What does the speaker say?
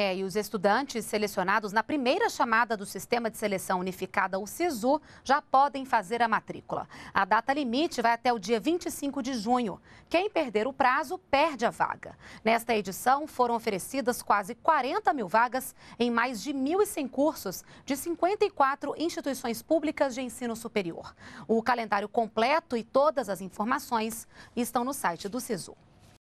É, e os estudantes selecionados na primeira chamada do Sistema de Seleção Unificada, o SISU, já podem fazer a matrícula. A data limite vai até o dia 25 de junho. Quem perder o prazo, perde a vaga. Nesta edição, foram oferecidas quase 40 mil vagas em mais de 1.100 cursos de 54 instituições públicas de ensino superior. O calendário completo e todas as informações estão no site do SISU.